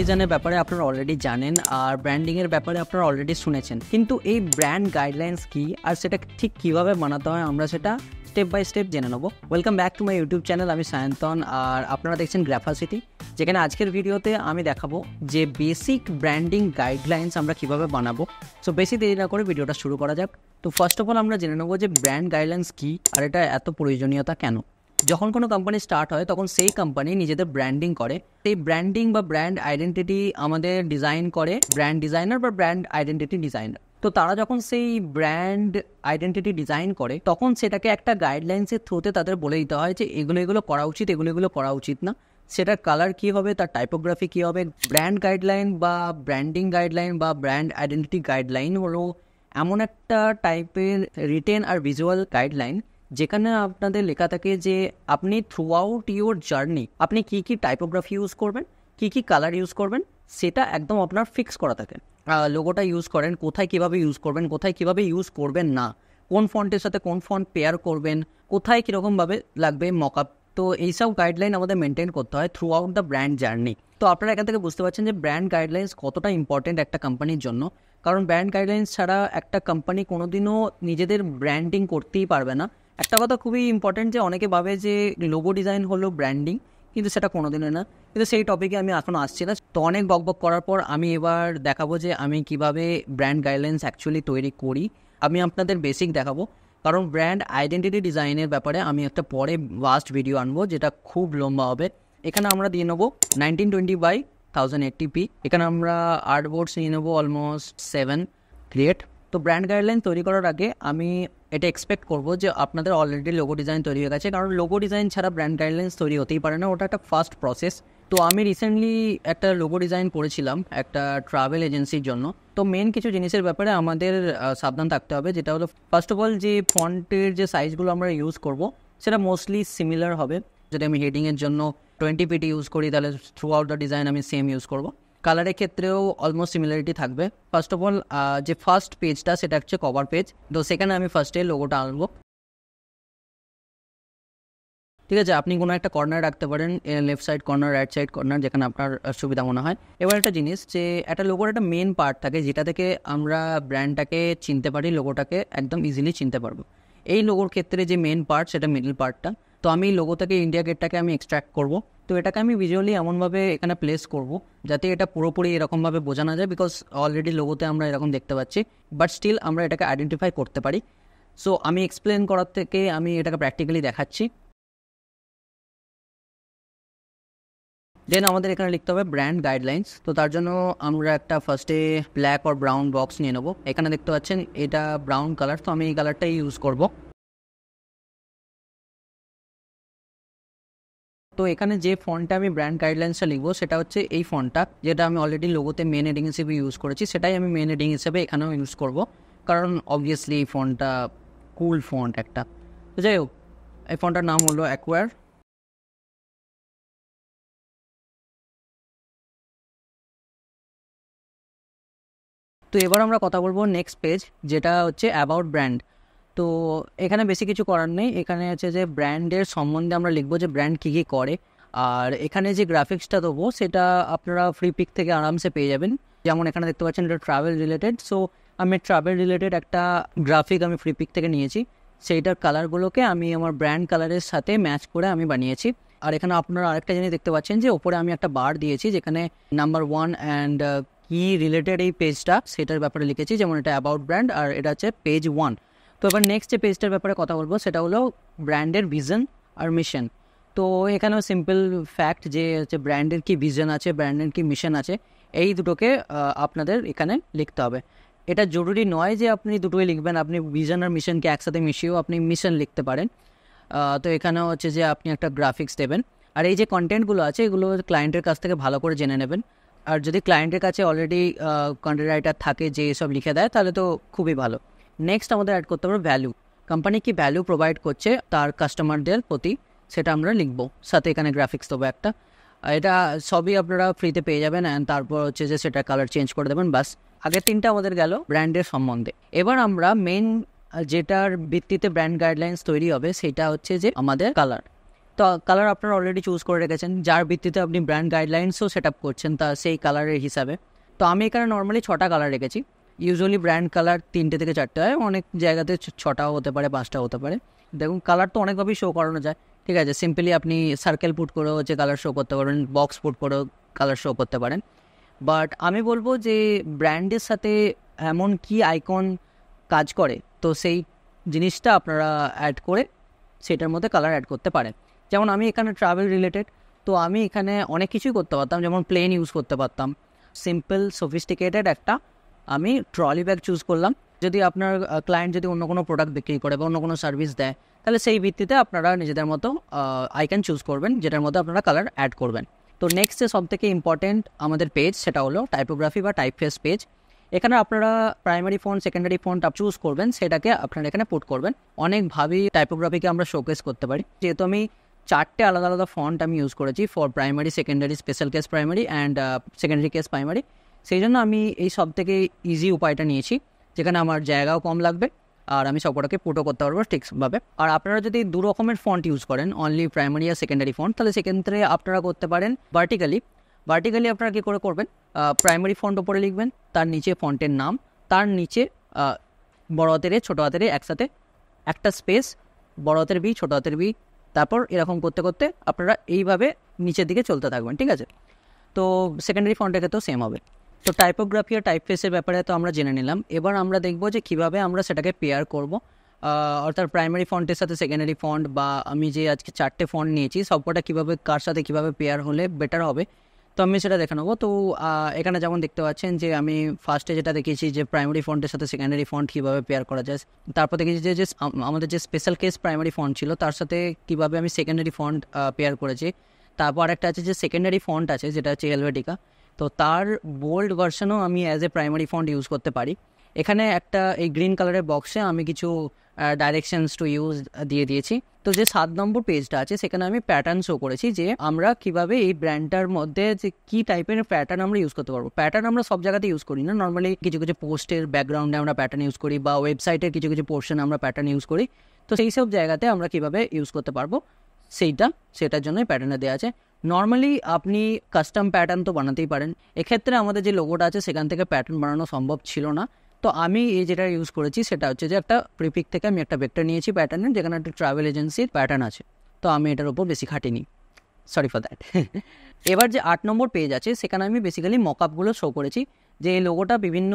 ডিজাইনের ব্যাপারে আপনারা অলরেডি জানেন আর ব্র্যান্ডিংয়ের ব্যাপারে আপনারা অলরেডি শুনেছেন কিন্তু এই ব্র্যান্ড গাইডলাইন্স কি আর সেটা ঠিক কীভাবে বানাতে হয় আমরা সেটা স্টেপ বাই স্টেপ জেনে নেবো welcome back to my YouTube channel আমি সায়ন্তন আর আপনারা দেখছেন গ্রাফাসিটি যেখানে আজকের ভিডিওতে আমি দেখাবো যে বেসিক ব্র্যান্ডিং গাইডলাইন্স আমরা কিভাবে বানাবো সো বেশি দেরি না করে ভিডিওটা শুরু করা যাক তো ফার্স্ট অফ অল আমরা জেনে নেবো যে ব্র্যান্ড গাইডলাইন্স কী আর এটা এত প্রয়োজনীয়তা কেন যখন কোনো কোম্পানি স্টার্ট হয় তখন সেই কোম্পানি নিজেদের ব্র্যান্ডিং করে সেই ব্র্যান্ডিং বা ব্র্যান্ড আইডেন্টিটি আমাদের ডিজাইন করে ব্র্যান্ড ডিজাইনার বা ব্র্যান্ড আইডেন্টিটি ডিজাইনার তো তারা যখন সেই ব্র্যান্ড আইডেন্টিটি ডিজাইন করে তখন সেটাকে একটা গাইডলাইন্সের থ্রুতে তাদের বলে দিতে হয় যে এগুলো এগুলো করা উচিত এগুলো এগুলো করা উচিত না সেটার কালার কী হবে তার টাইপোগ্রাফি কী হবে ব্র্যান্ড গাইডলাইন বা ব্র্যান্ডিং গাইডলাইন বা ব্র্যান্ড আইডেন্টিটি গাইডলাইন হলো এমন একটা টাইপের রিটেন আর ভিজুয়াল গাইডলাইন যেখানে আপনাদের লেখা থাকে যে আপনি থ্রু আউট ইউর জার্নি আপনি কী কী টাইপোগ্রাফি ইউজ করবেন কী কী কালার ইউজ করবেন সেটা একদম আপনার ফিক্স করা থাকে লোগোটা ইউজ করেন কোথায় কীভাবে ইউজ করবেন কোথায় কীভাবে ইউজ করবেন না কোন ফন্টের সাথে কোন ফন্ট পেয়ার করবেন কোথায় কীরকমভাবে লাগবে মকআপ তো এইসব গাইডলাইন আমাদের মেনটেন করতে হয় throughout the brand journey তো আপনারা এখান থেকে বুঝতে পারছেন যে ব্র্যান্ড গাইডলাইন্স কতটা ইম্পর্টেন্ট একটা কোম্পানির জন্য কারণ ব্র্যান্ড গাইডলাইন্স ছাড়া একটা কোম্পানি কোনোদিনও নিজেদের ব্র্যান্ডিং করতেই পারবে না একটা কথা খুবই ইম্পর্ট্যান্ট যে অনেকে ভাবে যে লোগো ডিজাইন হলো ব্র্যান্ডিং কিন্তু সেটা কোনোদিনও না কিন্তু সেই টপিকে আমি এখন আসছি না তো অনেক বকবক করার পর আমি এবার দেখাবো যে আমি কিভাবে ব্র্যান্ড গাইডলাইন্স অ্যাকচুয়ালি তৈরি করি আমি আপনাদের বেসিক দেখাবো কারণ ব্র্যান্ড আইডেন্টিটি ডিজাইনের ব্যাপারে আমি একটা পরে লাস্ট ভিডিও আনবো যেটা খুব লম্বা হবে এখানে আমরা দিয়ে নেবো nineteen twenty by thousand eighty P এখানে আমরা আর্ট বোর্ডস নিয়ে নেবো অলমোস্ট সেভেন ক্রিয়েট তো ব্র্যান্ড গাইডলাইন তৈরি করার আগে আমি এটা এক্সপেক্ট করবো যে আপনাদের অলরেডি লোগো ডিজাইন তৈরি হয়ে গেছে কারণ লোগো ডিজাইন ছাড়া ব্র্যান্ড গাইডলাইন তৈরি হতেই পারে না ওটা একটা ফার্স্ট প্রসেস তো আমি রিসেন্টলি একটা লোগো ডিজাইন করেছিলাম একটা ট্রাভেল এজেন্সির জন্য তো মেন কিছু জিনিসের ব্যাপারে আমাদের সাবধান থাকতে হবে যেটা হলো ফার্স্ট অফ অল যে ফন্টের যে সাইজগুলো আমরা ইউজ করব সেটা মোস্টলি সিমিলার হবে যদি আমি হেডিংয়ের জন্য টোয়েন্টি পিটি ইউজ করি তাহলে থ্রু আউট দ্য ডিজাইন আমি সেম ইউজ করবো কালারের ক্ষেত্রেও অলমোস্ট সিমিলারিটি থাকবে ফার্স্ট অফ অল যে ফার্স্ট পেজটা সেটা হচ্ছে কভার পেজ তো সেখানে আমি ফার্স্টে লোগোটা আনবো ঠিক আছে আপনি কোনো একটা কর্নার রাখতে পারেন left side corner right side corner যেখানে আপনার সুবিধা মনে হয় এবার একটা জিনিস যে একটা লোগোর একটা মেন পার্ট থাকে যেটা থেকে আমরা ব্র্যান্ডটাকে চিনতে পারি লোগোটাকে একদম ইজিলি চিনতে পারবো এই লোগোর ক্ষেত্রে যে মেন পার্ট সেটা মিডল পার্টটা তো আমি লোগো থেকে ইন্ডিয়া গেটটাকে আমি এক্সট্র্যাক্ট করব তো এটাকে আমি ভিজুয়ালি এমনভাবে এখানে প্লেস করব যাতে এটা পুরোপুরি এরকমভাবে বোঝানো যায় বিকজ অলরেডি লোগোতে আমরা এরকম দেখতে পাচ্ছি বাট স্টিল আমরা এটাকে আইডেন্টিফাই করতে পারি সো আমি এক্সপ্লেন করার থেকে আমি এটাকে প্র্যাকটিক্যালি দেখাচ্ছি দেন আমাদের এখানে লিখতে হবে ব্র্যান্ড গাইডলাইন্স তো তার জন্য আমরা একটা ফার্স্টে ব্ল্যাক আর ব্রাউন বক্স নিয়ে নেবো এখানে দেখতে পাচ্ছেন এটা ব্রাউন কালার তো আমি এই কালারটাই ইউজ করবো তো এখানে যে ফন্টটা আমি ব্র্যান্ড গাইডলাইন্সটা লিখবো সেটা হচ্ছে এই ফন্টটা যেটা আমি অলরেডি লোগোতে মেন এডিং হিসেবে ইউজ করেছি সেটাই আমি মেন এডিং হিসেবে এখানেও ইউজ করব কারণ অবভিয়াসলি এই ফোনটা কুল ফন্ট একটা তো যাই হোক এই ফোনটার নাম হলো অ্যাকোয়ার তো এবার আমরা কথা বলবো নেক্সট পেজ যেটা হচ্ছে অ্যাবাউট ব্র্যান্ড তো এখানে বেশি কিছু করার নেই এখানে আছে যে ব্র্যান্ডের সম্বন্ধে আমরা লিখবো যে ব্র্যান্ড কী কী করে আর এখানে যে গ্রাফিক্সটা দেবো সেটা আপনারা ফ্রি পিক থেকে আরামসে পেয়ে যাবেন যেমন এখানে দেখতে পাচ্ছেন এটা ট্রাভেল রিলেটেড সো আমি ট্রাভেল রিলেটেড একটা গ্রাফিক আমি ফ্রি পিক থেকে নিয়েছি সেইটার কালারগুলোকে আমি আমার ব্র্যান্ড কালারের সাথে ম্যাচ করে আমি বানিয়েছি আর এখানে আপনারা আরেকটা জিনিস দেখতে পাচ্ছেন যে ওপরে আমি একটা বার দিয়েছি যেখানে নাম্বার ওয়ান অ্যান্ড কি রিলেটেড এই পেজটা সেটার ব্যাপারে লিখেছি যেমন এটা অ্যাবাউট ব্র্যান্ড আর এটা হচ্ছে পেজ ওয়ান তো এবার নেক্সট যে পেজটার ব্যাপারে কথা বলবো সেটা হলো ব্র্যান্ডের ভিজন আর মিশন তো এখানেও সিম্পল ফ্যাক্ট যে হচ্ছে ব্র্যান্ডের কী ভিজন আছে ব্র্যান্ডের কী মিশন আছে এই দুটোকে আপনাদের এখানে লিখতে হবে এটা জরুরি নয় যে আপনি দুটোই লিখবেন আপনি ভিজন আর মিশনকে একসাথে মিশিয়েও আপনি মিশন লিখতে পারেন তো এখানেও হচ্ছে যে আপনি একটা গ্রাফিক্স দেবেন আর এই যে কন্টেন্টগুলো আছে এগুলো ক্লায়েন্টের কাছ থেকে ভালো করে জেনে নেবেন আর যদি ক্লায়েন্টের কাছে অলরেডি কন্টেন্ট রাইটার থাকে যে এসব লিখে দেয় তাহলে তো খুবই ভালো নেক্সট আমাদের অ্যাড করতে হবে ভ্যালু কোম্পানি কি ভ্যালু প্রোভাইড করছে তার কাস্টমারদের প্রতি সেটা আমরা লিখবো সাথে এখানে গ্রাফিক্স দেবো একটা এটা সবই আপনারা ফ্রিতে পেয়ে যাবেন অ্যান্ড তারপর হচ্ছে যে সেটা কালার চেঞ্জ করে দেবেন বাস আগের তিনটা আমাদের গেল ব্র্যান্ডের সম্বন্ধে এবার আমরা মেন যেটার ভিত্তিতে ব্র্যান্ড গাইডলাইন্স তৈরি হবে সেটা হচ্ছে যে আমাদের কালার তো কালার আপনারা অলরেডি চুজ করে রেখেছেন যার ভিত্তিতে আপনি ব্র্যান্ড গাইডলাইন্সও সেট আপ করছেন তা সেই কালারের হিসাবে তো আমি এখানে নর্মালি ছটা কালার রেখেছি ইউজুয়ালি ব্র্যান্ড কালার তিনটে থেকে চারটে হয় অনেক জায়গাতে ছটাও হতে পারে পাঁচটাও হতে পারে দেখুন কালার তো অনেকভাবেই শো করানো যায় ঠিক আছে সিম্পলি আপনি সার্কেল পুট করেও হচ্ছে কালার শো করতে পারেন বক্স পুট করেও কালার শো করতে পারেন বাট আমি বলবো যে ব্র্যান্ডের সাথে এমন কি আইকন কাজ করে তো সেই জিনিসটা আপনারা অ্যাড করে সেটার মধ্যে কালার অ্যাড করতে পারেন যেমন আমি এখানে ট্রাভেল রিলেটেড তো আমি এখানে অনেক কিছুই করতে পারতাম যেমন প্লেন ইউজ করতে পারতাম সিম্পল সোফিস্টিকেটেড একটা আমি ট্রলি ব্যাগ চুজ করলাম যদি আপনার ক্লায়েন্ট যদি অন্য কোনো প্রোডাক্ট বিক্রি করে বা অন্য কোনো সার্ভিস দেয় তাহলে সেই ভিত্তিতে আপনারা নিজেদের মতো আইকন চুজ করবেন যেটার মধ্যে আপনারা কালার অ্যাড করবেন তো নেক্সট যে সবথেকে ইম্পর্টেন্ট আমাদের পেজ সেটা হলো টাইপোগ্রাফি বা টাইপ ফেস পেজ এখানে আপনারা প্রাইমারি ফন্ট সেকেন্ডারি ফোন আপ চুজ করবেন সেটাকে আপনারা এখানে পুট করবেন অনেকভাবেই টাইপোগ্রাফিকে আমরা শোকেস করতে পারি যেহেতু আমি চারটে আলাদা আলাদা ফন্ট আমি ইউজ করেছি for primary secondary special case primary and secondary case primary সেই জন্য আমি এই সব থেকে ইজি উপায়টা নিয়েছি যেখানে আমার জায়গাও কম লাগবে আর আমি সবকটাকে ফোটো করতে পারবো ঠিকভাবে আর আপনারা যদি দু রকমের ফন্ট ইউজ করেন অনলি প্রাইমারি আর সেকেন্ডারি ফন্ট তাহলে সেক্ষেত্রে আপনারা করতে পারেন ভার্টিক্যালি ভার্টিক্যালি আপনারা কী করে করবেন প্রাইমারি ফন্ট ওপরে লিখবেন তার নিচে ফন্টের নাম তার নিচে বড় হাতের এ ছোটো হাতের একসাথে একটা স্পেস বড় হাতের বি ছোটো হাতের বি তারপর এরকম করতে করতে আপনারা এইভাবে নিচের দিকে চলতে থাকবেন ঠিক আছে তো সেকেন্ডারি ফন্টের ক্ষেত্রেও সেম হবে তো টাইপোগ্রাফি আর টাইপ ফেসের ব্যাপারে তো আমরা জেনে নিলাম এবার আমরা দেখব যে কিভাবে আমরা সেটাকে পেয়ার করব অর্থাৎ প্রাইমারি ফন্টের সাথে সেকেন্ডারি ফন্ট বা আমি যে আজকে চারটে ফন্ট নিয়েছি সবকটা কীভাবে কার সাথে কীভাবে পেয়ার হলে বেটার হবে তো আমি সেটা দেখে নেবো তো এখানে যেমন দেখতে পাচ্ছেন যে আমি ফার্স্টে যেটা দেখেছি যে প্রাইমারি ফন্টের সাথে সেকেন্ডারি ফন্ট কীভাবে পেয়ার করা যায় তারপর দেখেছি যে আমাদের যে স্পেশাল কেস প্রাইমারি ফন্ট ছিল তার সাথে কীভাবে আমি সেকেন্ডারি ফন্ট পেয়ার করেছি তারপর একটা আছে যে সেকেন্ডারি ফন্ট আছে যেটা হচ্ছে এলভেটিকা তো তার বোল্ড ভার্সনও আমি as a primary font use করতে পারি এখানে একটা এই গ্রিন কালারের বক্সে আমি কিছু ডাইরেকশনস টু ইউজ দিয়ে দিয়েছি তো যে সাত নম্বর পেজটা আছে সেখানে আমি প্যাটার্ন শো করেছি যে আমরা কিভাবে এই ব্র্যান্ডটার মধ্যে যে কী টাইপের প্যাটার্ন আমরা ইউজ করতে পারবো প্যাটার্ন আমরা সব জায়গাতে ইউজ করি না নর্মালি কিছু কিছু পোস্টের ব্যাকগ্রাউন্ডে আমরা প্যাটার্ন ইউজ করি বা ওয়েবসাইটের কিছু কিছু পোর্শন আমরা প্যাটার্ন ইউজ করি তো সেই সব জায়গাতে আমরা কিভাবে ইউজ করতে পারবো সেইটা সেটার জন্যই প্যাটার্নে দেওয়া আছে নর্মালি আপনি কাস্টম প্যাটার্ন তো বানাতেই পারেন এক্ষেত্রে আমাদের যে লোগোটা আছে সেখান থেকে প্যাটার্ন বানানো সম্ভব ছিল না তো আমি এই যেটা ইউজ করেছি সেটা হচ্ছে যে একটা প্রিপিক থেকে আমি একটা ভেক্টর নিয়েছি প্যাটার্নের যেখানে একটা ট্রাভেল এজেন্সির প্যাটার্ন আছে তো আমি এটার ওপর বেশি খাটিনি সরি ফর দ্যাট এবার যে আট নম্বর পেজ আছে সেখানে আমি বেসিক্যালি মকআপগুলো শো করেছি যে এই লোগোটা বিভিন্ন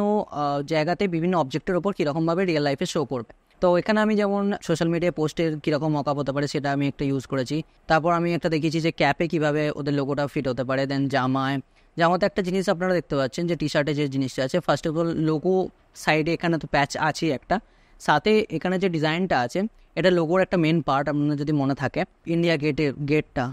জায়গাতে বিভিন্ন অবজেক্টের ওপর কীরকমভাবে রিয়েল লাইফে শো করবে তো এখানে আমি যেমন সোশ্যাল মিডিয়া পোস্টের কীরকম মকআপ হতে পারে সেটা আমি একটা ইউজ করেছি তারপর আমি একটা দেখেছি যে ক্যাপে কিভাবে ওদের লোগোটা ফিট হতে পারে দেন জামায় জামাতে একটা জিনিস আপনারা দেখতে পাচ্ছেন যে টি শার্টে যে জিনিসটা আছে ফার্স্ট অফ অল লোগো সাইডে এখানে তো প্যাচ আছেই একটা সাথে এখানে যে ডিজাইনটা আছে এটা লোগোর একটা মেন পার্ট আপনার যদি মনে থাকে ইন্ডিয়া গেটের গেটটা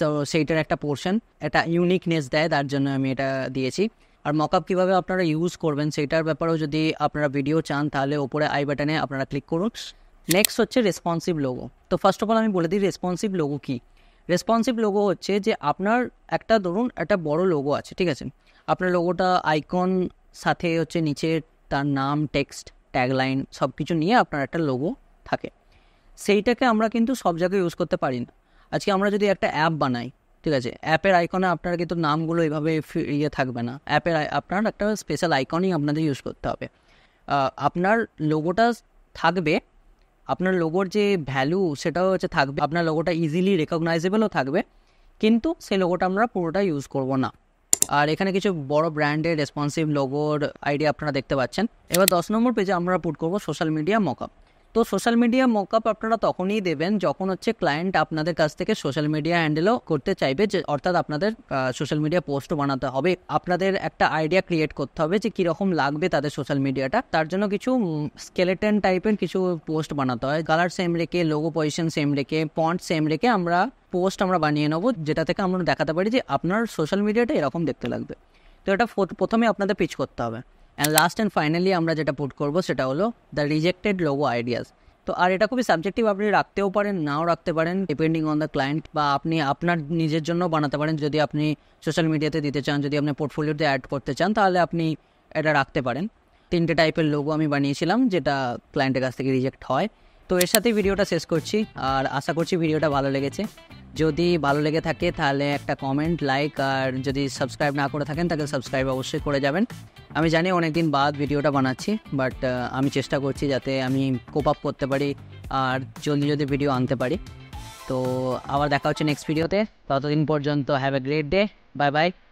তো সেইটার একটা পোর্শন একটা ইউনিকনেস দেয় তার জন্য আমি এটা দিয়েছি আর মকআপ কীভাবে আপনারা ইউজ করবেন সেটার ব্যাপারেও যদি আপনারা ভিডিও চান তাহলে ওপরে আই বাটনে আপনারা ক্লিক করুন নেক্সট হচ্ছে রেসপন্সিভ লোগো তো ফার্স্ট অফ অল আমি বলে দিই রেসপন্সিভ লোগো কী রেসপন্সিভ লোগো হচ্ছে যে আপনার একটা ধরুন একটা বড় লোগো আছে ঠিক আছে আপনার লোগোটা আইকন সাথে হচ্ছে নিচে তার নাম টেক্সট ট্যাগলাইন সব কিছু নিয়ে আপনার একটা লোগো থাকে সেইটাকে আমরা কিন্তু সব জায়গায় ইউজ করতে পারি না আজকে আমরা যদি একটা অ্যাপ বানাই ঠিক আছে অ্যাপের আইকনে আপনার কিন্তু নামগুলো এইভাবে ইয়ে থাকবে না অ্যাপের আপনার একটা স্পেশাল আইকনই আপনাদের ইউজ করতে হবে আপনার লোগোটা থাকবে আপনার লোগোর যে ভ্যালু সেটাও হচ্ছে থাকবে আপনার লোগোটা ইজিলি রেকগনাইজেবলও থাকবে কিন্তু সেই লোগোটা আমরা পুরোটা ইউজ করব না আর এখানে কিছু বড় ব্র্যান্ডের রেসপন্সিভ লোগোর আইডিয়া আপনারা দেখতে পাচ্ছেন এবার দশ নম্বর পেজে আমরা পুট করব সোশ্যাল মিডিয়া মকআপ তো সোশ্যাল মিডিয়া মকআপ আপনারা তখনই দেবেন যখন হচ্ছে ক্লায়েন্ট আপনাদের কাছ থেকে সোশ্যাল মিডিয়া হ্যান্ডেলও করতে চাইবে যে অর্থাৎ আপনাদের সোশ্যাল মিডিয়া পোস্টও বানাতে হবে আপনাদের একটা আইডিয়া ক্রিয়েট করতে হবে যে কীরকম লাগবে তাদের সোশ্যাল মিডিয়াটা তার জন্য কিছু স্কেলেটন টাইপের কিছু পোস্ট বানাতে হয় কালার সেম রেখে লোগো পজিশন সেম রেখে পন্ট সেম রেখে আমরা পোস্ট আমরা বানিয়ে নেবো যেটা থেকে আমরা দেখাতে পারি যে আপনার সোশ্যাল মিডিয়াটা এরকম দেখতে লাগবে তো এটা প্রথমে আপনাদের পিচ করতে হবে অ্যান্ড লাস্ট অ্যান্ড ফাইনালি আমরা যেটা পুট করব সেটা হলো দ্য রিজেক্টেড লোগো আইডিয়াস তো আর এটা খুবই সাবজেক্টিভ আপনি রাখতেও পারেন নাও রাখতে পারেন ডিপেন্ডিং অন দ্য ক্লায়েন্ট বা আপনি আপনার নিজের জন্য বানাতে পারেন যদি আপনি সোশ্যাল মিডিয়াতে দিতে চান যদি আপনি পোর্টফোলিওতে অ্যাড করতে চান তাহলে আপনি এটা রাখতে পারেন তিনটে টাইপের লোগো আমি বানিয়েছিলাম যেটা ক্লায়েন্টের কাছ থেকে রিজেক্ট হয় তো এর সাথেই ভিডিওটা শেষ করছি আর আশা করছি ভিডিওটা ভালো লেগেছে যদি ভালো লেগে থাকে তাহলে একটা কমেন্ট লাইক আর যদি সাবস্ক্রাইব না করে থাকেন তাহলে সাবস্ক্রাইব অবশ্যই করে যাবেন আমি জানি অনেক দিন বাদ ভিডিওটা বানাচ্ছি বাট আমি চেষ্টা করছি যাতে আমি কোপ আপ করতে পারি আর জলদি জলদি ভিডিও আনতে পারি তো আবার দেখা হচ্ছে নেক্সট ভিডিওতে ততদিন পর্যন্ত have a great day bye by